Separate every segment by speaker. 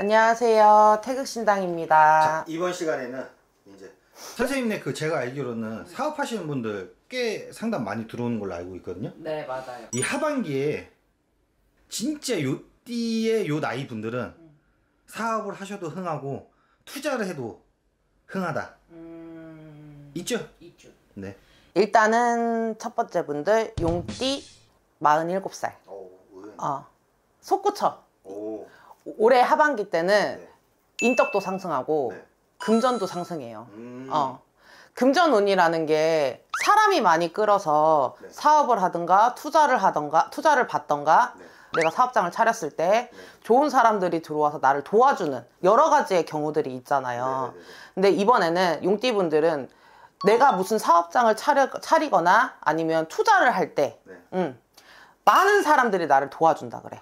Speaker 1: 안녕하세요. 태극신당입니다. 자,
Speaker 2: 이번 시간에는 이제 선생님네 그 제가 알기로는 사업하시는 분들 꽤 상담 많이 들어오는 걸로 알고 있거든요. 네, 맞아요. 이 하반기에 진짜 요띠의 요 나이 분들은
Speaker 1: 음. 사업을 하셔도 흥하고 투자를 해도 흥하다. 음, 있죠? 있죠. 네. 일단은 첫 번째 분들 용띠 47살. 어, 어. 속고쳐. 올해 하반기 때는 네. 인덕도 상승하고 네. 금전도 상승해요. 음. 어. 금전운이라는 게 사람이 많이 끌어서 네. 사업을 하든가 투자를 하든가 투자를 받던가 네. 내가 사업장을 차렸을 때 네. 좋은 사람들이 들어와서 나를 도와주는 여러 가지의 경우들이 있잖아요. 네, 근데 이번에는 용띠분들은 내가 무슨 사업장을 차려, 차리거나 아니면 투자를 할때 음, 많은 사람들이 나를 도와준다 그래.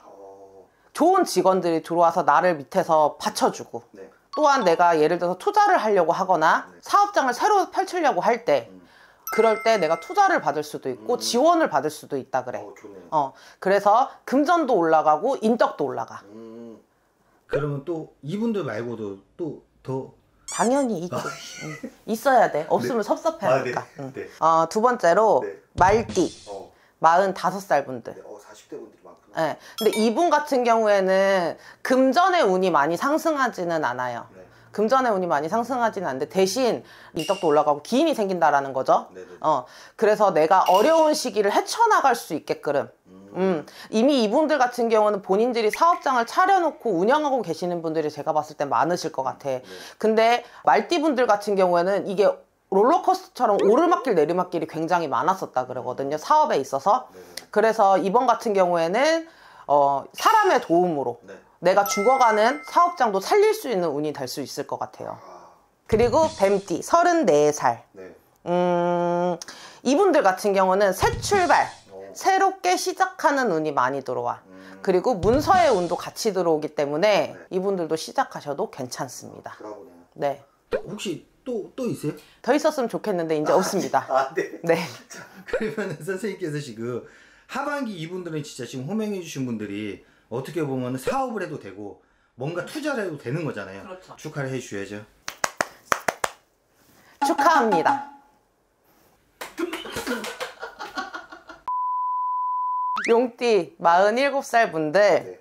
Speaker 1: 좋은 직원들이 들어와서 나를 밑에서 받쳐주고 네. 또한 내가 예를 들어서 투자를 하려고 하거나 네. 사업장을 새로 펼치려고 할때 음. 그럴 때 내가 투자를 받을 수도 있고 음. 지원을 받을 수도 있다 그래. 어, 어, 그래서 금전도 올라가고 인덕도 올라가. 음. 그러면 또 이분들 말고도 또 더 당연히 있죠. 아. 있어야 돼. 네. 없으면 네. 섭섭해하니까. 아, 네. 응. 네. 어, 두 번째로 네. 말띠. 어. 45살 분들. 네, 어, 40대 분들. 네. 근데 이분 같은 경우에는 금전의 운이 많이 상승하지는 않아요. 네. 금전의 운이 많이 상승하지는 않는데 대신 이덕도 올라가고 기인이 생긴다라는 거죠. 네네. 네, 네. 어, 그래서 내가 어려운 시기를 헤쳐나갈 수 있게끔. 음. 음. 이미 이분들 같은 경우는 본인들이 사업장을 차려놓고 운영하고 계시는 분들이 제가 봤을 때 많으실 것 같아. 네. 근데 말띠분들 같은 경우에는 이게 롤러코스터처럼 오르막길 내리막길이 굉장히 많았었다 그러거든요 사업에 있어서 그래서 이번 같은 경우에는 어, 사람의 도움으로 네. 내가 죽어가는 사업장도 살릴 수 있는 운이 될 수 있을 것 같아요 아. 그리고 뱀띠 34살 음, 이분들 같은 경우는 새 출발 새롭게 시작하는 운이 많이 들어와 음. 그리고 문서의 운도 같이 들어오기 때문에 네. 이분들도 시작하셔도 괜찮습니다 네 혹시 또, 또 있어요? 더 있었으면 좋겠는데 이제 아, 네. 없습니다. 아, 네. 네.
Speaker 2: 그러면 선생님께서 지금 하반기 이분들은 진짜 지금 호명해 주신 분들이 어떻게 보면 사업을 해도 되고 뭔가 투자를 해도 되는 거잖아요. 그렇죠. 축하를 해 주셔야죠.
Speaker 1: 축하합니다. 용띠 47살 분들, 네.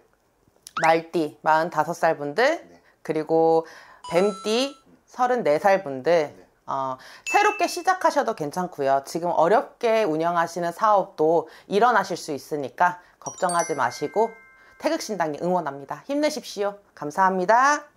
Speaker 1: 말띠 45살 분들, 네. 그리고 뱀띠 34살 분들 네. 어, 새롭게 시작하셔도 괜찮고요. 지금 어렵게 운영하시는 사업도 일어나실 수 있으니까 걱정하지 마시고 태극신당이 응원합니다. 힘내십시오. 감사합니다.